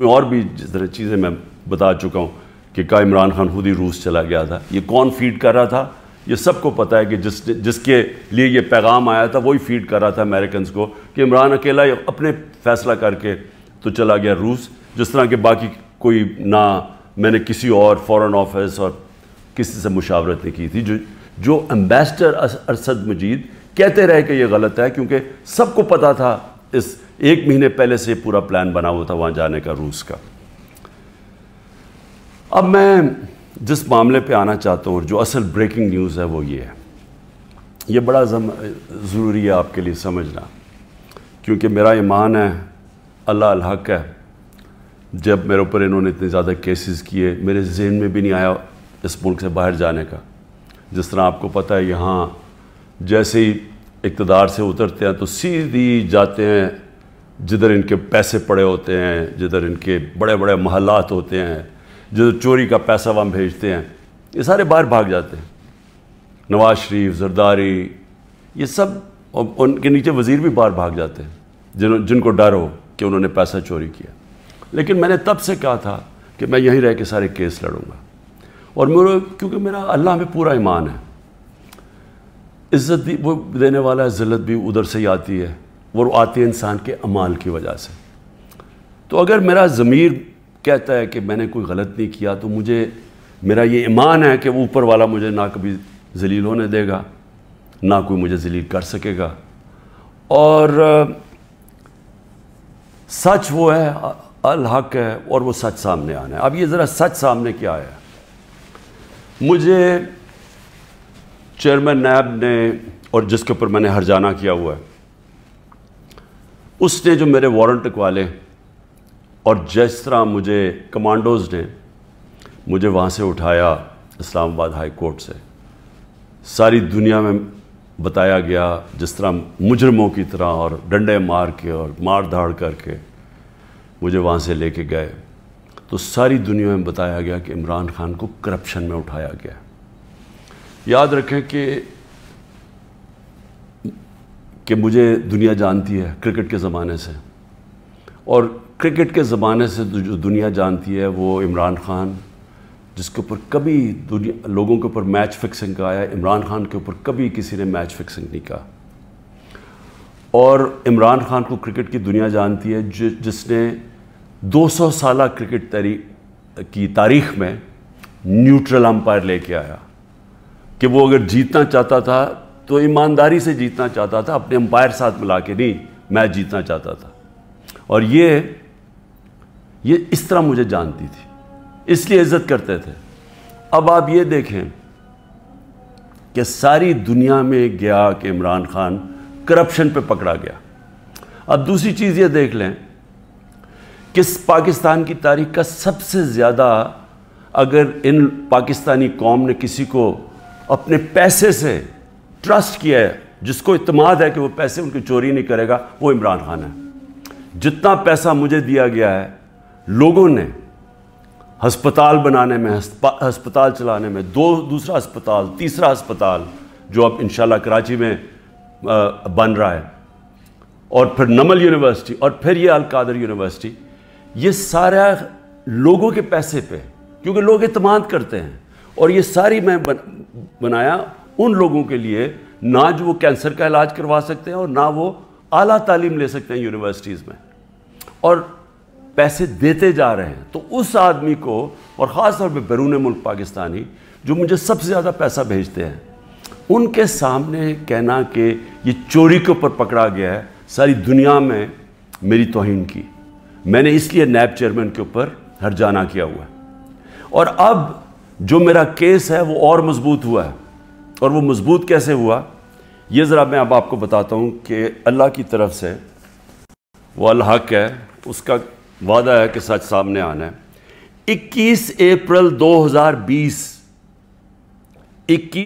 में और भी जिस तरह चीज़ें मैं बता चुका हूँ कि का इमरान खान खुद ही रूस चला गया था ये कौन फीड कर रहा था ये सबको पता है कि जिस जिसके लिए ये पैगाम आया था वही फीड कर रहा था अमेरिकन को कि इमरान अकेला अपने फैसला करके तो चला गया रूस जिस तरह के बाकी कोई ना मैंने किसी और फॉरेन ऑफिस और किसी से मुशावरत नहीं की थी जो जो एम्बेसडर अरसद मजीद कहते रहे कि ये गलत है क्योंकि सबको पता था इस एक महीने पहले से पूरा प्लान बना हुआ था वहाँ जाने का रूस का अब मैं जिस मामले पे आना चाहता हूँ और जो असल ब्रेकिंग न्यूज़ है वो ये है ये बड़ा ज़रूरी है आपके लिए समझना क्योंकि मेरा ईमान है अल्लाह अल हक है जब मेरे ऊपर इन्होंने इतने ज़्यादा केसेस किए मेरे जहन में भी नहीं आया इस मुल्क से बाहर जाने का जिस तरह आपको पता है यहाँ जैसे ही इकतदार से उतरते हैं तो सीधी जाते हैं जिधर इनके पैसे पड़े होते हैं जिधर इनके बड़े बड़े महलात होते हैं जिधर चोरी का पैसा वहाँ भेजते हैं ये सारे बाहर भाग जाते हैं नवाज शरीफ जरदारी ये सब उनके नीचे वज़ीर भी बाहर भाग जाते हैं जिन जिनको डर हो कि उन्होंने पैसा चोरी किया लेकिन मैंने तब से कहा था कि मैं यहीं रह के सारे केस लड़ूंगा और मेरे क्योंकि मेरा अल्लाह में पूरा ईमान है इज़्ज़त भी वो देने वाला है भी उधर से ही आती है वो आती है इंसान के अमाल की वजह से तो अगर मेरा ज़मीर कहता है कि मैंने कोई गलत नहीं किया तो मुझे मेरा ये ईमान है कि ऊपर वाला मुझे ना कभी जलील होने देगा ना कोई मुझे जलील कर सकेगा और सच वो है अल हक है और वो सच सामने आना है अब ये ज़रा सच सामने क्या आया मुझे चेयरमैन नैब ने और जिसके ऊपर मैंने हरजाना किया हुआ है उसने जो मेरे वारंट वाले और जिस तरह मुझे कमांडोज़ ने मुझे वहाँ से उठाया इस्लामाबाद हाई कोर्ट से सारी दुनिया में बताया गया जिस तरह मुजरमों की तरह और डंडे मार के और मार धाड़ करके मुझे वहाँ से लेके गए तो सारी दुनिया में बताया गया कि इमरान खान को करप्शन में उठाया गया याद रखें कि कि मुझे दुनिया जानती है क्रिकेट के ज़माने से और क्रिकेट के ज़माने से जो दुनिया जानती है वो इमरान खान जिसके ऊपर कभी दुनिया लोगों के ऊपर मैच फिक्सिंग का आया इमरान खान के ऊपर कभी किसी ने मैच फिक्सिंग नहीं कहा और इमरान खान को क्रिकेट की दुनिया जानती है जि, जिसने 200 साल क्रिकेट तारी, की तारीख में न्यूट्रल अंपायर लेके आया कि वो अगर जीतना चाहता था तो ईमानदारी से जीतना चाहता था अपने अंपायर साथ मिला के नहीं मैच जीतना चाहता था और ये ये इस तरह मुझे जानती थी इसलिए इज्जत करते थे अब आप ये देखें कि सारी दुनिया में गया कि इमरान खान करप्शन पे पकड़ा गया अब दूसरी चीज़ ये देख लें कि पाकिस्तान की तारीख का सबसे ज़्यादा अगर इन पाकिस्तानी कौम ने किसी को अपने पैसे से ट्रस्ट किया है जिसको इतमाद है कि वो पैसे उनकी चोरी नहीं करेगा वो इमरान खान है जितना पैसा मुझे दिया गया है लोगों ने हस्पताल बनाने में हस्पताल चलाने में दो दूसरा अस्पताल तीसरा अस्पताल जो अब इन कराची में बन रहा है और फिर नमल यूनिवर्सिटी और फिर ये अलकादर यूनिवर्सिटी ये सारा लोगों के पैसे पे क्योंकि लोग इतमाद करते हैं और ये सारी मैं बनाया उन लोगों के लिए ना जो वो कैंसर का इलाज करवा सकते हैं और ना वो आला तालीम ले सकते हैं यूनिवर्सिटीज़ में और पैसे देते जा रहे हैं तो उस आदमी को और ख़ास तौर पर बैरून मुल्क पाकिस्तानी जो मुझे सबसे ज़्यादा पैसा भेजते हैं उनके सामने कहना कि ये चोरी के ऊपर पकड़ा गया है सारी दुनिया में मेरी तोहन की मैंने इसलिए नैब चेयरमैन के ऊपर हरजाना किया हुआ है और अब जो मेरा केस है वो और मजबूत हुआ है और वो मजबूत कैसे हुआ ये ज़रा मैं अब आपको बताता हूँ कि अल्लाह की तरफ से वो हक है उसका वादा है कि सच सामने आना है 21 अप्रैल 2020 21